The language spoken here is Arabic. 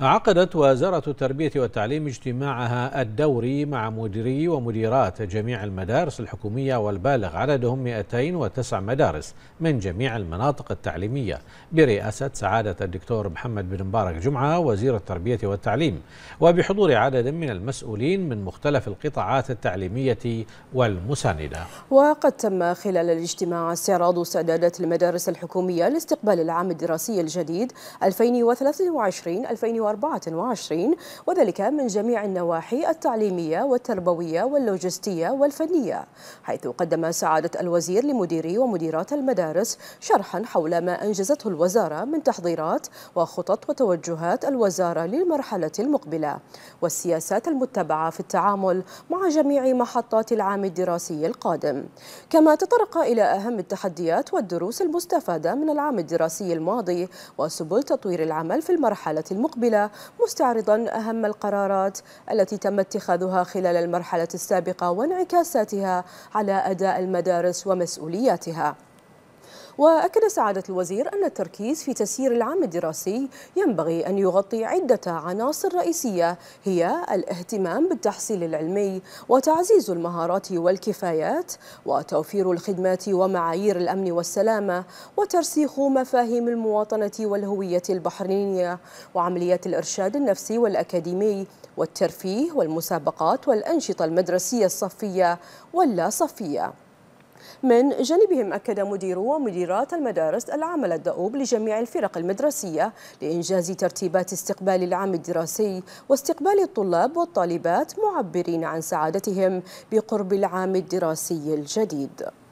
عقدت وزارة التربية والتعليم اجتماعها الدوري مع مديري ومديرات جميع المدارس الحكومية والبالغ عددهم 209 مدارس من جميع المناطق التعليمية برئاسة سعادة الدكتور محمد بن مبارك جمعة وزير التربية والتعليم وبحضور عدد من المسؤولين من مختلف القطاعات التعليمية والمساندة وقد تم خلال الاجتماع استعراض سدادات المدارس الحكومية لاستقبال العام الدراسي الجديد 2023 2024 2024 وذلك من جميع النواحي التعليمية والتربوية واللوجستية والفنية حيث قدم سعادة الوزير لمديري ومديرات المدارس شرحا حول ما أنجزته الوزارة من تحضيرات وخطط وتوجهات الوزارة للمرحلة المقبلة والسياسات المتبعة في التعامل مع جميع محطات العام الدراسي القادم كما تطرق إلى أهم التحديات والدروس المستفادة من العام الدراسي الماضي وسبل تطوير العمل في المرحلة المقبلة الأسئلة مستعرضا أهم القرارات التي تم اتخاذها خلال المرحلة السابقة وانعكاساتها على أداء المدارس ومسؤولياتها وأكد سعادة الوزير أن التركيز في تسيير العام الدراسي ينبغي أن يغطي عدة عناصر رئيسية هي الاهتمام بالتحصيل العلمي وتعزيز المهارات والكفايات وتوفير الخدمات ومعايير الأمن والسلامة وترسيخ مفاهيم المواطنة والهوية البحرينية وعمليات الإرشاد النفسي والأكاديمي والترفيه والمسابقات والأنشطة المدرسية الصفية واللاصفية. صفية من جانبهم أكد مديرو ومديرات المدارس العمل الدؤوب لجميع الفرق المدرسية لإنجاز ترتيبات استقبال العام الدراسي واستقبال الطلاب والطالبات معبرين عن سعادتهم بقرب العام الدراسي الجديد